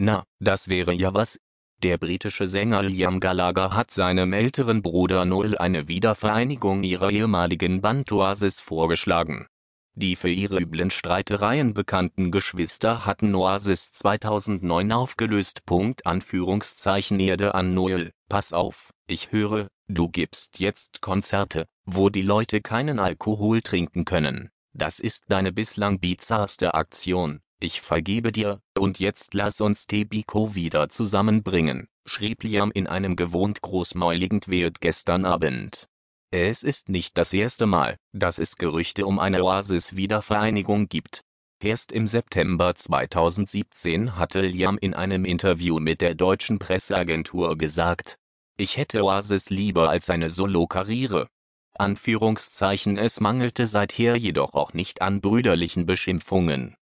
Na, das wäre ja was. Der britische Sänger Liam Gallagher hat seinem älteren Bruder Noel eine Wiedervereinigung ihrer ehemaligen Band Oasis vorgeschlagen. Die für ihre üblen Streitereien bekannten Geschwister hatten Oasis 2009 aufgelöst. Punkt Anführungszeichen Erde an Noel, pass auf, ich höre, du gibst jetzt Konzerte, wo die Leute keinen Alkohol trinken können. Das ist deine bislang bizarrste Aktion, ich vergebe dir, und jetzt lass uns Tebiko wieder zusammenbringen, schrieb Liam in einem gewohnt großmäuligen Tweet gestern Abend. Es ist nicht das erste Mal, dass es Gerüchte um eine Oasis-Wiedervereinigung gibt. Erst im September 2017 hatte Liam in einem Interview mit der deutschen Presseagentur gesagt, ich hätte Oasis lieber als eine Solo-Karriere. Anführungszeichen es mangelte seither jedoch auch nicht an brüderlichen Beschimpfungen.